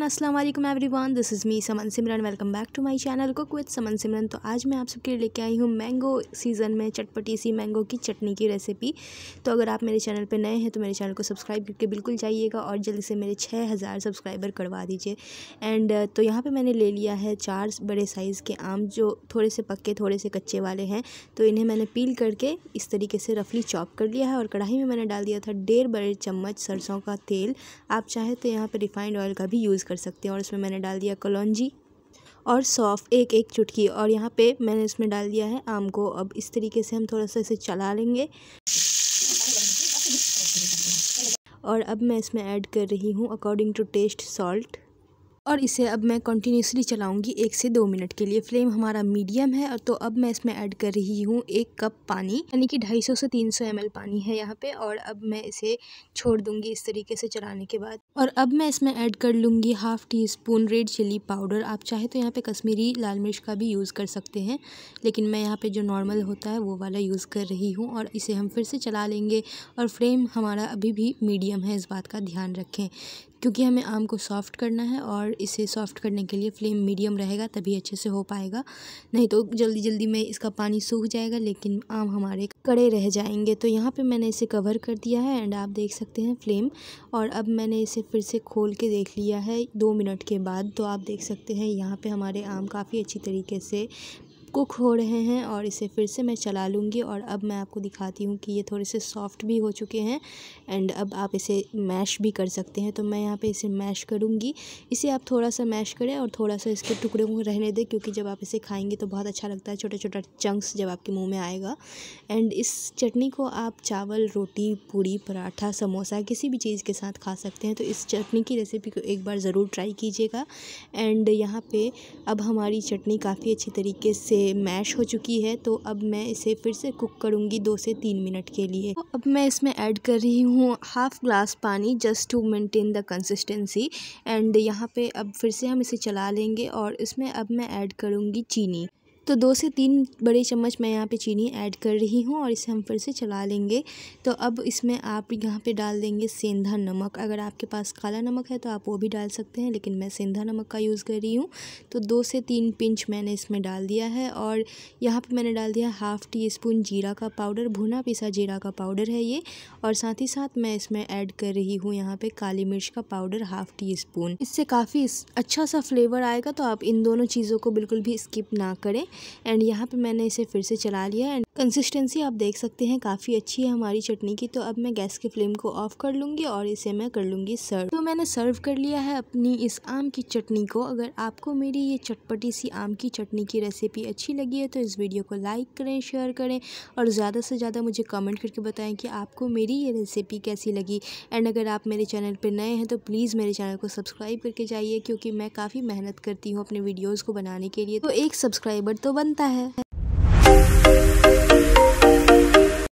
and अस्सलाम वालेकुम everyone this is me Saman Simran welcome back to my channel cook with समन सिमरन तो आज मैं आप सबके लिए लेके आई हूँ मैंगो सीज़न में चटपटी सी मैंगो की चटनी की रेसिपी तो अगर आप मेरे चैनल पे नए हैं तो मेरे चैनल को सब्सक्राइब करके बिल्कुल जाइएगा और जल्दी से मेरे छः हज़ार सब्सक्राइबर करवा दीजिए एंड uh, तो यहाँ पर मैंने ले लिया है चार बड़े साइज़ के आम जो थोड़े से पक्के थोड़े से कच्चे वाले हैं तो इन्हें मैंने पील करके इस तरीके से रफली चॉप कर लिया है और कढ़ाई में मैंने डाल दिया था डेढ़ बड़े चम्मच सरसों का तेल आप चाहें तो यहाँ पर रिफाइंड ऑयल का भी यूज़ कर सकते हैं और इसमें मैंने डाल दिया कलौजी और सौफ़ एक एक चुटकी और यहाँ पे मैंने इसमें डाल दिया है आम को अब इस तरीके से हम थोड़ा सा इसे चला लेंगे और अब मैं इसमें ऐड कर रही हूँ अकॉर्डिंग टू टेस्ट सॉल्ट और इसे अब मैं कंटिन्यूसली चलाऊंगी एक से दो मिनट के लिए फ्लेम हमारा मीडियम है और तो अब मैं इसमें ऐड कर रही हूँ एक कप पानी यानी कि 250 से 300 सौ पानी है यहाँ पे और अब मैं इसे छोड़ दूंगी इस तरीके से चलाने के बाद और अब मैं इसमें ऐड कर लूँगी half teaspoon red chilli powder आप चाहे तो यहाँ पर कश्मीरी लाल मिर्च का भी यूज़ कर सकते हैं लेकिन मैं यहाँ पर जो नॉर्मल होता है वो वाला यूज़ कर रही हूँ और इसे हम फिर से चला लेंगे और फ्लेम हमारा अभी भी मीडियम है इस बात का ध्यान रखें क्योंकि हमें आम को सॉफ्ट करना है और और इसे सॉफ्ट करने के लिए फ्लेम मीडियम रहेगा तभी अच्छे से हो पाएगा नहीं तो जल्दी जल्दी में इसका पानी सूख जाएगा लेकिन आम हमारे कड़े रह जाएंगे तो यहाँ पे मैंने इसे कवर कर दिया है एंड आप देख सकते हैं फ्लेम और अब मैंने इसे फिर से खोल के देख लिया है दो मिनट के बाद तो आप देख सकते हैं यहाँ पर हमारे आम काफ़ी अच्छी तरीके से कुक हो रहे हैं और इसे फिर से मैं चला लूँगी और अब मैं आपको दिखाती हूँ कि ये थोड़े से सॉफ्ट भी हो चुके हैं एंड अब आप इसे मैश भी कर सकते हैं तो मैं यहाँ पे इसे मैश करूँगी इसे आप थोड़ा सा मैश करें और थोड़ा सा इसके टुकड़े को रहने दें क्योंकि जब आप इसे खाएँगे तो बहुत अच्छा लगता है छोटा छोटा चंक्स जब आपके मुँह में आएगा एंड इस चटनी को आप चावल रोटी पूड़ी पराठा समोसा किसी भी चीज़ के साथ खा सकते हैं तो इस चटनी की रेसिपी को एक बार ज़रूर ट्राई कीजिएगा एंड यहाँ पर अब हमारी चटनी काफ़ी अच्छी तरीके से मैश हो चुकी है तो अब मैं इसे फिर से कुक करूँगी दो से तीन मिनट के लिए तो अब मैं इसमें ऐड कर रही हूँ हाफ़ ग्लास पानी just to maintain the consistency and यहाँ पे अब फिर से हम इसे चला लेंगे और इसमें अब मैं ऐड करूँगी चीनी तो दो से तीन बड़े चम्मच मैं यहाँ पे चीनी ऐड कर रही हूँ और इसे हम फिर से चला लेंगे तो अब इसमें आप यहाँ पे डाल देंगे सेंधा नमक अगर आपके पास काला नमक है तो आप वो भी डाल सकते हैं लेकिन मैं सेंधा नमक का यूज़ कर रही हूँ तो दो से तीन पिंच मैंने इसमें डाल दिया है और यहाँ पर मैंने डाल दिया हाफ़ टी स्पून जीरा का पाउडर भुना पिसा जीरा का पाउडर है ये और साथ ही साथ मैं इसमें ऐड कर रही हूँ यहाँ पर काली मिर्च का पाउडर हाफ़ टी स्पून इससे काफ़ी अच्छा सा फ्लेवर आएगा तो आप इन दोनों चीज़ों को बिल्कुल भी स्किप ना करें एंड यहाँ पे मैंने इसे फिर से चला लिया एंड कंसिस्टेंसी आप देख सकते हैं काफ़ी अच्छी है हमारी चटनी की तो अब मैं गैस की फ्लेम को ऑफ कर लूँगी और इसे मैं कर लूँगी सर्व तो मैंने सर्व कर लिया है अपनी इस आम की चटनी को अगर आपको मेरी ये चटपटी सी आम की चटनी की रेसिपी अच्छी लगी है तो इस वीडियो को लाइक करें शेयर करें और ज़्यादा से ज़्यादा मुझे कमेंट करके बताएँ कि आपको मेरी ये रेसिपी कैसी लगी एंड अगर आप मेरे चैनल पर नए हैं तो प्लीज़ मेरे चैनल को सब्सक्राइब करके जाइए क्योंकि मैं काफ़ी मेहनत करती हूँ अपने वीडियोज़ को बनाने के लिए तो एक सब्सक्राइबर तो बनता है